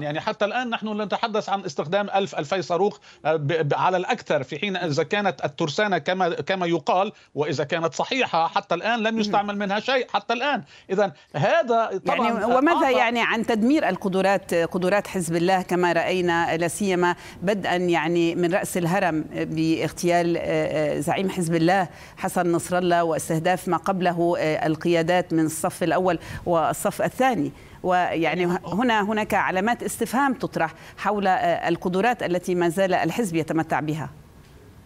يعني حتى الآن نحن نتحدث عن استخدام ألف ألفي صاروخ آه، على الأكثر في حين إذا كانت الترسانة كما كما يقال وإذا كانت صحيحة حتى الآن لم يستعمل منها شيء حتى الآن إذا هذا يعني طبعا يعني وماذا يعني عن تدمير القدرات قدرات حزب الله كما رأينا لا سيما بدءا يعني من رأس الهرم باغتيال آه، آه، زعيم حزب الله حسن نصر الله واستهداف ما قبله القيادات من الصف الأول والصف الثاني ويعني يعني هنا هناك علامات استفهام تطرح حول آه، القدرات التي ما زال الحزب يتمتع بها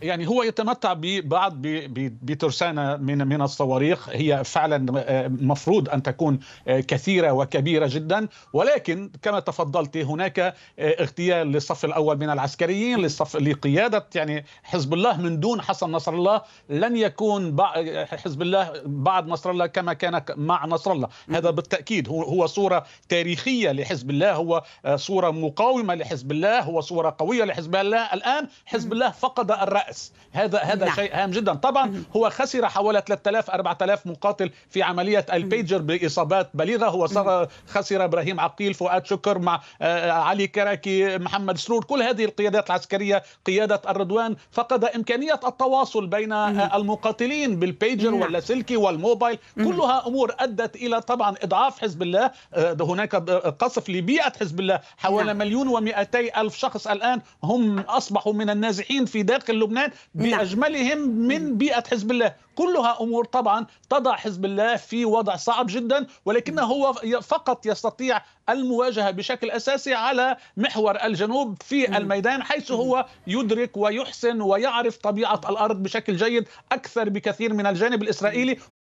يعني هو يتمتع ببعض بترسانه من من الصواريخ هي فعلا آه، مفروض ان تكون آه، كثيره وكبيره جدا ولكن كما تفضلت هناك آه، اغتيال للصف الاول من العسكريين للصف لقياده يعني حزب الله من دون حسن نصر الله لن يكون حزب الله بعد نصر الله كما كان مع نصر الله هذا بالتاكيد هو صوره تاريخيه لحزب الله هو صوره مقاومه لحزب الله هو صوره قويه لحزب الله الان حزب الله فقد الرأي البأس هذا هذا نعم. شيء هام جدا طبعا هو خسر حوالي 3000 4000 مقاتل في عملية البيجر بإصابات بليغة هو خسر إبراهيم عقيل فؤاد شكر مع آه، علي كراكي محمد سرور كل هذه القيادات العسكرية قيادة الرضوان فقد إمكانية التواصل بين آه، المقاتلين بالبيجر نعم. واللاسلكي والموبايل كلها أمور أدت إلى طبعا إضعاف حزب الله آه، هناك قصف لبيئة حزب الله حوالي نعم. مليون و200 ألف شخص الآن هم أصبحوا من النازحين في داخل لبنان لبنان نعم. باجملهم من بيئه حزب الله كلها امور طبعا تضع حزب الله في وضع صعب جدا ولكنه هو فقط يستطيع المواجهه بشكل اساسي على محور الجنوب في الميدان حيث هو يدرك ويحسن ويعرف طبيعه الارض بشكل جيد اكثر بكثير من الجانب الاسرائيلي